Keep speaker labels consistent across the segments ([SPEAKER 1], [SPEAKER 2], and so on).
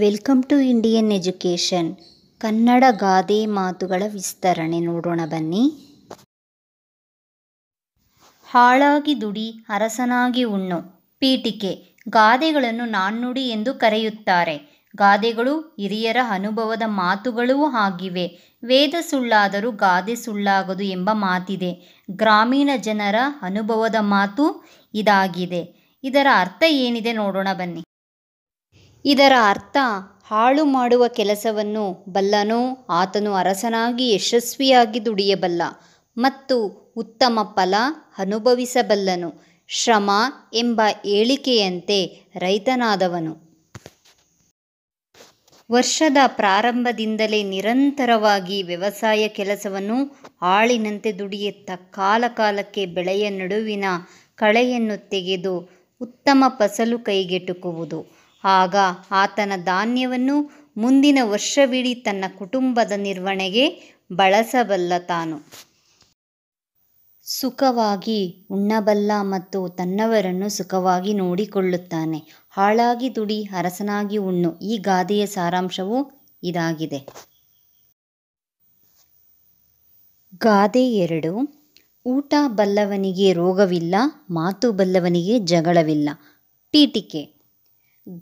[SPEAKER 1] welcome to Indian education Kannada ಗಾದೆ ಮಾತುಗಳ ವಿಸ್ತರಣೆ ನೋಡೋಣ ಬನ್ನಿ ಹಾಳಾಗಿ ದುಡಿ ಅರಸನಾಗಿ ಉಣ್ಣು ಪೀಠಿಕೆ ಗಾದೆಗಳನ್ನು ನಾಣ್ಣುಡಿ ಎಂದು ಕರೆಯುತ್ತಾರೆ ಗಾದೆಗಳು ಹಿರಿಯರ ಅನುಭವದ ಮಾತುಗಳೂ ಆಗಿವೆ ವೇದ ಸುಳ್ಳಾದರೂ ಗಾದೆ ಸುಳ್ಳಾಗದು ಎಂಬ ಮಾತಿದೆ ಗ್ರಾಮೀಣ ಜನರ ಅನುಭವದ ಮಾತು ಇದಾಗಿದೆ ಇದರ ಅರ್ಥ ಏನಿದೆ ನೋಡೋಣ ಬನ್ನಿ ಇದರ ಅರ್ಥ ಹಾಳು ಮಾಡುವ ಕೆಲಸವನ್ನು ಬಲ್ಲನೋ ಆತನು ಅರಸನಾಗಿ ಯಶಸ್ವಿಯಾಗಿ ದುಡಿಯಬಲ್ಲ ಮತ್ತು ಉತ್ತಮ ಫಲ ಅನುಭವಿಸಬಲ್ಲನು ಶ್ರಮ ಎಂಬ ಹೇಳಿಕೆಯಂತೆ ರೈತನಾದವನು ವರ್ಷದ ಪ್ರಾರಂಭದಿಂದಲೇ ನಿರಂತರವಾಗಿ ವ್ಯವಸಾಯ ಕೆಲಸವನ್ನು ಆಳಿನಂತೆ ದುಡಿಯುತ್ತ ಕಾಲಕಾಲಕ್ಕೆ ಬೆಳೆಯ ನಡುವಿನ ಕಳೆಯನ್ನು ತೆಗೆದು ಉತ್ತಮ ಫಸಲು ಕೈಗೆಟುಕುವುದು ಆಗ ಆತನ ಧಾನ್ಯವನ್ನು ಮುಂದಿನ ವರ್ಷವಿಡೀ ತನ್ನ ಕುಟುಂಬದ ನಿರ್ವಹಣೆಗೆ ಬಳಸಬಲ್ಲ ತಾನು ಸುಖವಾಗಿ ಉಣ್ಣಬಲ್ಲ ಮತ್ತು ತನ್ನವರನ್ನು ಸುಖವಾಗಿ ನೋಡಿಕೊಳ್ಳುತ್ತಾನೆ ಹಾಳಾಗಿ ದುಡಿ ಅರಸನಾಗಿ ಉಣ್ಣು ಈ ಗಾದೆಯ ಸಾರಾಂಶವು ಇದಾಗಿದೆ ಗಾದೆ ಎರಡು ಊಟ ಬಲ್ಲವನಿಗೆ ರೋಗವಿಲ್ಲ ಮಾತು ಬಲ್ಲವನಿಗೆ ಜಗಳವಿಲ್ಲ ಪೀಟಿಕೆ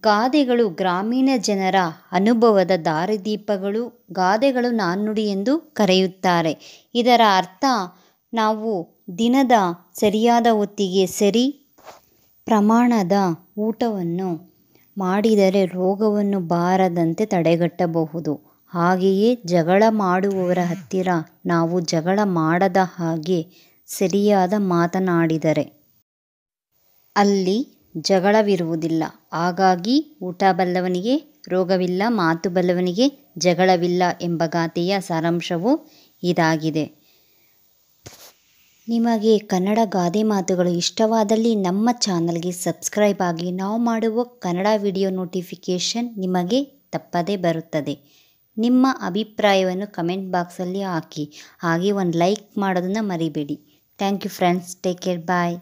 [SPEAKER 1] ಗಾದೆಗಳು ಗ್ರಾಮೀಣ ಜನರ ಅನುಭವದ ದಾರಿದೀಪಗಳು ಗಾದೆಗಳು ನಾಣ್ಣುಡಿ ಎಂದು ಕರೆಯುತ್ತಾರೆ ಇದರ ಅರ್ಥ ನಾವು ದಿನದ ಸರಿಯಾದ ಹೊತ್ತಿಗೆ ಸರಿ ಪ್ರಮಾಣದ ಊಟವನ್ನು ಮಾಡಿದರೆ ರೋಗವನ್ನು ಬಾರದಂತೆ ತಡೆಗಟ್ಟಬಹುದು ಹಾಗೆಯೇ ಜಗಳ ಮಾಡುವವರ ಹತ್ತಿರ ನಾವು ಜಗಳ ಮಾಡದ ಹಾಗೆ ಸರಿಯಾದ ಮಾತನಾಡಿದರೆ ಅಲ್ಲಿ ಜಗಳವಿರುವುದಿಲ್ಲ ಹಾಗಾಗಿ ಊಟ ಬಲ್ಲವನಿಗೆ ರೋಗವಿಲ್ಲ ಮಾತು ಬಲ್ಲವನಿಗೆ ಜಗಳವಿಲ್ಲ ಎಂಬ ಗಾದೆಯ ಸಾರಾಂಶವು ಇದಾಗಿದೆ ನಿಮಗೆ ಕನ್ನಡ ಗಾದೆ ಮಾತುಗಳು ಇಷ್ಟವಾದಲ್ಲಿ ನಮ್ಮ ಚಾನಲ್ಗೆ ಸಬ್ಸ್ಕ್ರೈಬ್ ಆಗಿ ನಾವು ಮಾಡುವ ಕನ್ನಡ ವಿಡಿಯೋ ನೋಟಿಫಿಕೇಷನ್ ನಿಮಗೆ ತಪ್ಪದೇ ಬರುತ್ತದೆ ನಿಮ್ಮ ಅಭಿಪ್ರಾಯವನ್ನು ಕಮೆಂಟ್ ಬಾಕ್ಸಲ್ಲಿ ಹಾಕಿ ಹಾಗೆ ಒಂದು ಲೈಕ್ ಮಾಡೋದನ್ನು ಮರಿಬೇಡಿ thank you friends take care bye